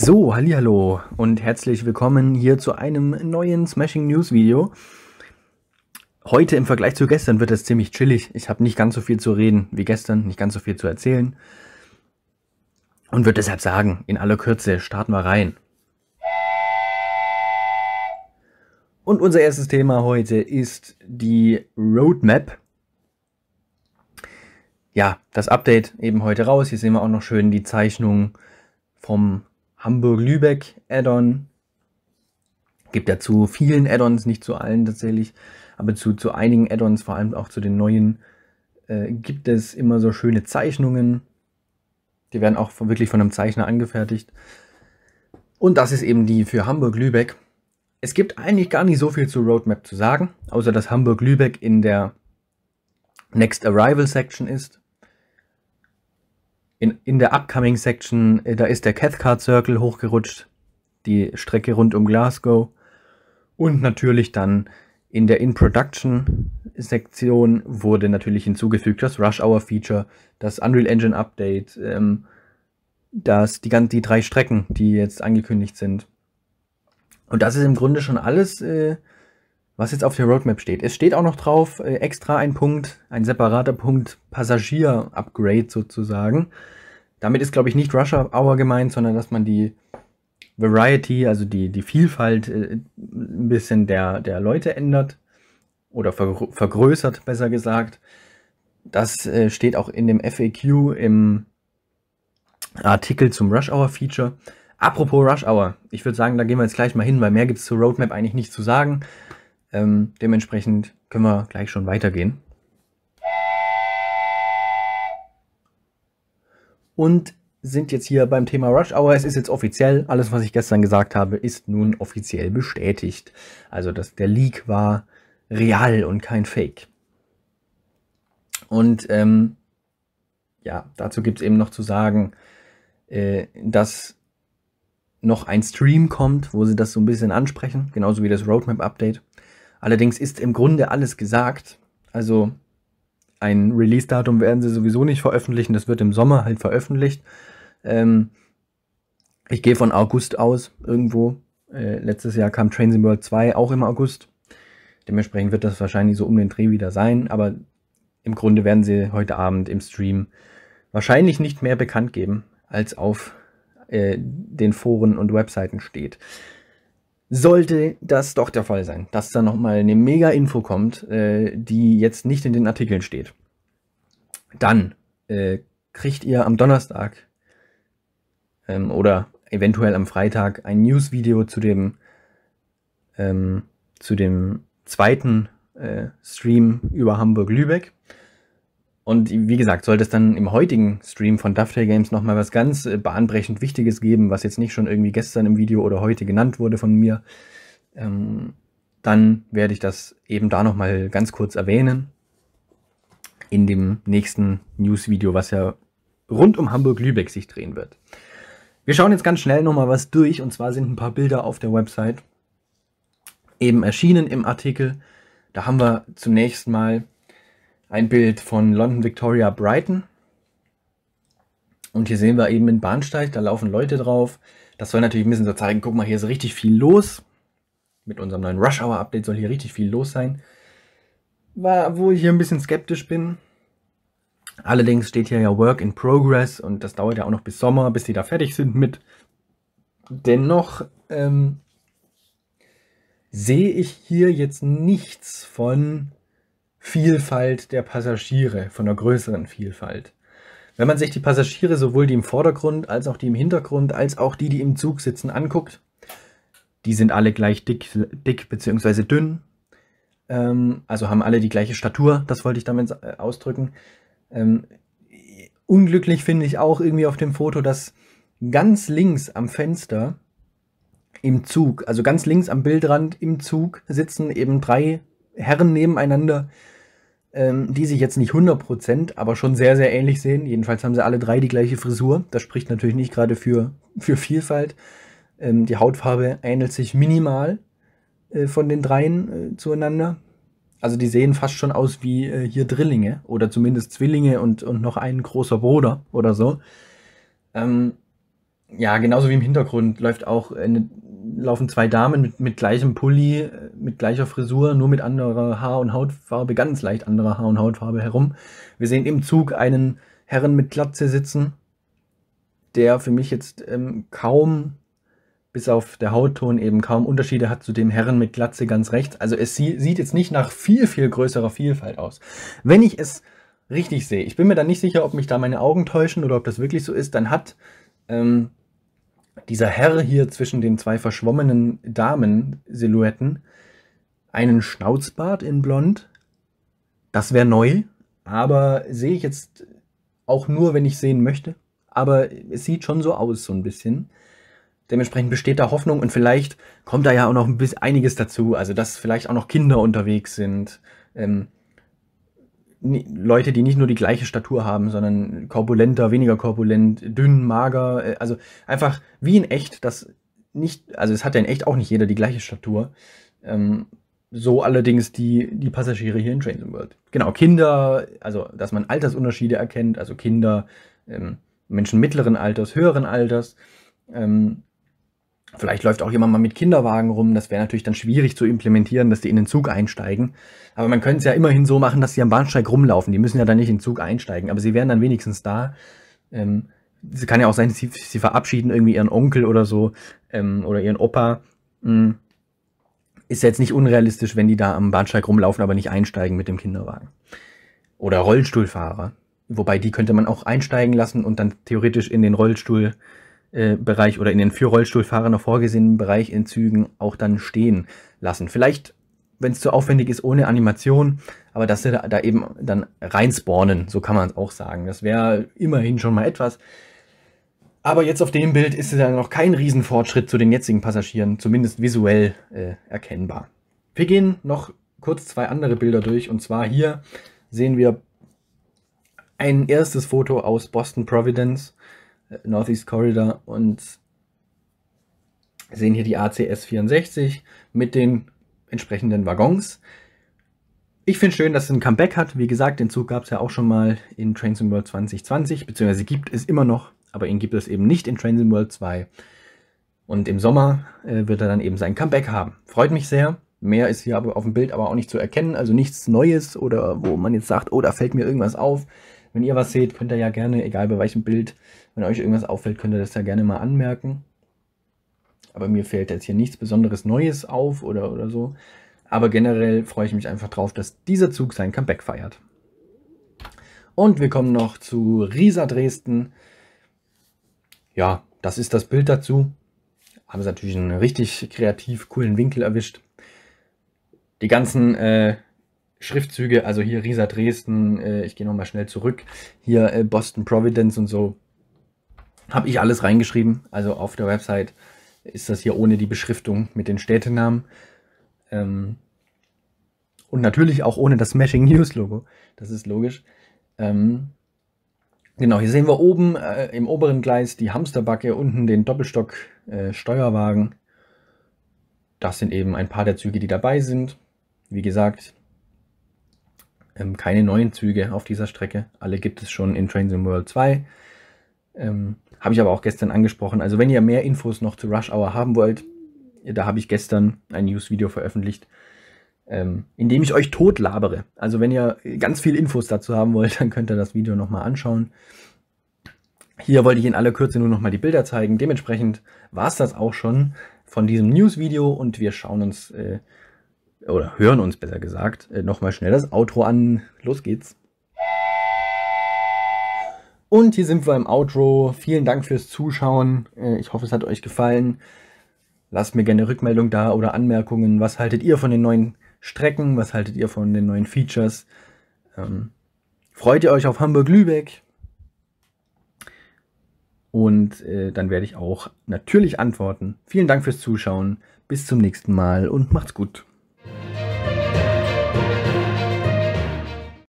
So, hallo und herzlich willkommen hier zu einem neuen Smashing News Video. Heute im Vergleich zu gestern wird es ziemlich chillig. Ich habe nicht ganz so viel zu reden wie gestern, nicht ganz so viel zu erzählen. Und würde deshalb sagen, in aller Kürze starten wir rein. Und unser erstes Thema heute ist die Roadmap. Ja, das Update eben heute raus. Hier sehen wir auch noch schön die Zeichnung vom Hamburg-Lübeck Add-on. Gibt ja zu vielen Add-ons, nicht zu allen tatsächlich, aber zu, zu einigen Add-ons, vor allem auch zu den neuen, äh, gibt es immer so schöne Zeichnungen. Die werden auch wirklich von einem Zeichner angefertigt. Und das ist eben die für Hamburg-Lübeck. Es gibt eigentlich gar nicht so viel zu Roadmap zu sagen, außer dass Hamburg-Lübeck in der Next Arrival Section ist in, in der Upcoming Section, äh, da ist der Cathcart Circle hochgerutscht, die Strecke rund um Glasgow. Und natürlich dann in der In-Production-Sektion wurde natürlich hinzugefügt das Rush Hour Feature, das Unreal Engine Update, ähm, dass die, die drei Strecken, die jetzt angekündigt sind. Und das ist im Grunde schon alles, äh, was jetzt auf der Roadmap steht. Es steht auch noch drauf, äh, extra ein Punkt, ein separater Punkt, Passagier-Upgrade sozusagen. Damit ist, glaube ich, nicht Rush Hour gemeint, sondern dass man die Variety, also die, die Vielfalt äh, ein bisschen der, der Leute ändert oder ver vergrößert, besser gesagt. Das äh, steht auch in dem FAQ im Artikel zum Rush Hour Feature. Apropos Rush Hour, ich würde sagen, da gehen wir jetzt gleich mal hin, weil mehr gibt es zur Roadmap eigentlich nicht zu sagen. Ähm, dementsprechend können wir gleich schon weitergehen. Und sind jetzt hier beim Thema Rush Hour. Es ist jetzt offiziell. Alles, was ich gestern gesagt habe, ist nun offiziell bestätigt. Also, dass der Leak war real und kein Fake. Und ähm, ja, dazu gibt es eben noch zu sagen, äh, dass noch ein Stream kommt, wo sie das so ein bisschen ansprechen, genauso wie das Roadmap-Update. Allerdings ist im Grunde alles gesagt. Also ein Release-Datum werden sie sowieso nicht veröffentlichen. Das wird im Sommer halt veröffentlicht. Ähm, ich gehe von August aus irgendwo. Äh, letztes Jahr kam Trains in World 2 auch im August. Dementsprechend wird das wahrscheinlich so um den Dreh wieder sein. Aber im Grunde werden sie heute Abend im Stream wahrscheinlich nicht mehr bekannt geben, als auf äh, den Foren und Webseiten steht sollte das doch der Fall sein, dass da nochmal eine mega Info kommt, äh, die jetzt nicht in den Artikeln steht, dann äh, kriegt ihr am Donnerstag ähm, oder eventuell am Freitag ein News-Video zu dem, ähm, zu dem zweiten äh, Stream über Hamburg-Lübeck. Und wie gesagt, sollte es dann im heutigen Stream von Dovetail Games nochmal was ganz äh, bahnbrechend Wichtiges geben, was jetzt nicht schon irgendwie gestern im Video oder heute genannt wurde von mir, ähm, dann werde ich das eben da nochmal ganz kurz erwähnen. In dem nächsten News-Video, was ja rund um Hamburg-Lübeck sich drehen wird. Wir schauen jetzt ganz schnell nochmal was durch. Und zwar sind ein paar Bilder auf der Website eben erschienen im Artikel. Da haben wir zunächst mal ein Bild von London Victoria Brighton. Und hier sehen wir eben einen Bahnsteig, da laufen Leute drauf. Das soll natürlich ein bisschen so zeigen, guck mal, hier ist richtig viel los. Mit unserem neuen Rush Hour Update soll hier richtig viel los sein. War, wo ich hier ein bisschen skeptisch bin. Allerdings steht hier ja Work in Progress und das dauert ja auch noch bis Sommer, bis die da fertig sind mit. Dennoch ähm, sehe ich hier jetzt nichts von Vielfalt der Passagiere, von der größeren Vielfalt. Wenn man sich die Passagiere, sowohl die im Vordergrund als auch die im Hintergrund, als auch die, die im Zug sitzen, anguckt, die sind alle gleich dick, dick bzw. dünn, ähm, also haben alle die gleiche Statur, das wollte ich damit äh, ausdrücken. Ähm, unglücklich finde ich auch irgendwie auf dem Foto, dass ganz links am Fenster im Zug, also ganz links am Bildrand im Zug sitzen eben drei Herren nebeneinander, ähm, die sich jetzt nicht 100%, aber schon sehr, sehr ähnlich sehen. Jedenfalls haben sie alle drei die gleiche Frisur. Das spricht natürlich nicht gerade für, für Vielfalt. Ähm, die Hautfarbe ähnelt sich minimal äh, von den dreien äh, zueinander. Also die sehen fast schon aus wie äh, hier Drillinge oder zumindest Zwillinge und, und noch ein großer Bruder oder so. Ähm, ja, genauso wie im Hintergrund läuft auch eine, laufen zwei Damen mit, mit gleichem Pulli äh, mit gleicher Frisur, nur mit anderer Haar- und Hautfarbe, ganz leicht anderer Haar- und Hautfarbe herum. Wir sehen im Zug einen Herren mit Glatze sitzen, der für mich jetzt ähm, kaum, bis auf der Hautton eben kaum Unterschiede hat zu dem Herren mit Glatze ganz rechts. Also es sieht jetzt nicht nach viel, viel größerer Vielfalt aus. Wenn ich es richtig sehe, ich bin mir dann nicht sicher, ob mich da meine Augen täuschen oder ob das wirklich so ist, dann hat ähm, dieser Herr hier zwischen den zwei verschwommenen Damen-Silhouetten einen Schnauzbart in Blond. Das wäre neu, aber sehe ich jetzt auch nur, wenn ich sehen möchte. Aber es sieht schon so aus, so ein bisschen. Dementsprechend besteht da Hoffnung und vielleicht kommt da ja auch noch ein bisschen einiges dazu. Also, dass vielleicht auch noch Kinder unterwegs sind. Ähm, Leute, die nicht nur die gleiche Statur haben, sondern korpulenter, weniger korpulent, dünn, mager. Äh, also einfach wie in echt, das nicht, also es hat ja in echt auch nicht jeder die gleiche Statur. Ähm, so allerdings die, die Passagiere hier in Train World. Genau, Kinder, also dass man Altersunterschiede erkennt, also Kinder, ähm, Menschen mittleren Alters, höheren Alters. Ähm, vielleicht läuft auch jemand mal mit Kinderwagen rum, das wäre natürlich dann schwierig zu implementieren, dass die in den Zug einsteigen. Aber man könnte es ja immerhin so machen, dass sie am Bahnsteig rumlaufen. Die müssen ja dann nicht in den Zug einsteigen, aber sie wären dann wenigstens da. Ähm, es kann ja auch sein, sie, sie verabschieden irgendwie ihren Onkel oder so ähm, oder ihren Opa. Mh hm ist jetzt nicht unrealistisch, wenn die da am Bahnsteig rumlaufen, aber nicht einsteigen mit dem Kinderwagen. Oder Rollstuhlfahrer. Wobei die könnte man auch einsteigen lassen und dann theoretisch in den Rollstuhlbereich äh, Bereich oder in den für Rollstuhlfahrer noch vorgesehenen Bereich in Zügen auch dann stehen lassen. Vielleicht, wenn es zu aufwendig ist, ohne Animation, aber dass sie da, da eben dann reinspawnen, so kann man es auch sagen. Das wäre immerhin schon mal etwas. Aber jetzt auf dem Bild ist es ja noch kein Riesenfortschritt zu den jetzigen Passagieren, zumindest visuell äh, erkennbar. Wir gehen noch kurz zwei andere Bilder durch und zwar hier sehen wir ein erstes Foto aus Boston Providence, äh, Northeast Corridor und sehen hier die ACS 64 mit den entsprechenden Waggons. Ich finde schön, dass es ein Comeback hat. Wie gesagt, den Zug gab es ja auch schon mal in Trains in World 2020, beziehungsweise gibt es immer noch aber ihn gibt es eben nicht in Transient World 2. Und im Sommer äh, wird er dann eben sein Comeback haben. Freut mich sehr. Mehr ist hier aber auf dem Bild aber auch nicht zu erkennen, also nichts Neues oder wo man jetzt sagt, oh, da fällt mir irgendwas auf. Wenn ihr was seht, könnt ihr ja gerne, egal bei welchem Bild, wenn euch irgendwas auffällt, könnt ihr das ja gerne mal anmerken. Aber mir fällt jetzt hier nichts besonderes Neues auf oder, oder so. Aber generell freue ich mich einfach drauf, dass dieser Zug sein Comeback feiert. Und wir kommen noch zu Risa Dresden ja, das ist das Bild dazu. Haben sie natürlich einen richtig kreativ coolen Winkel erwischt. Die ganzen äh, Schriftzüge, also hier Riesa Dresden, äh, ich gehe nochmal schnell zurück, hier äh, Boston Providence und so, habe ich alles reingeschrieben. Also auf der Website ist das hier ohne die Beschriftung mit den Städtenamen. Ähm, und natürlich auch ohne das Smashing News Logo. Das ist logisch. Ähm, Genau, hier sehen wir oben äh, im oberen Gleis die Hamsterbacke, unten den Doppelstock-Steuerwagen. Äh, das sind eben ein paar der Züge, die dabei sind. Wie gesagt, ähm, keine neuen Züge auf dieser Strecke. Alle gibt es schon in Trains in World 2. Ähm, habe ich aber auch gestern angesprochen. Also wenn ihr mehr Infos noch zu Rush Hour haben wollt, da habe ich gestern ein News-Video veröffentlicht ähm, indem ich euch tot labere. Also wenn ihr ganz viel Infos dazu haben wollt, dann könnt ihr das Video nochmal anschauen. Hier wollte ich in aller Kürze nur nochmal die Bilder zeigen. Dementsprechend war es das auch schon von diesem News-Video und wir schauen uns, äh, oder hören uns besser gesagt, äh, nochmal schnell das Outro an. Los geht's. Und hier sind wir im Outro. Vielen Dank fürs Zuschauen. Äh, ich hoffe, es hat euch gefallen. Lasst mir gerne Rückmeldung da oder Anmerkungen. Was haltet ihr von den neuen Strecken? Was haltet ihr von den neuen Features? Ähm, freut ihr euch auf Hamburg-Lübeck? Und äh, dann werde ich auch natürlich antworten. Vielen Dank fürs Zuschauen. Bis zum nächsten Mal und macht's gut.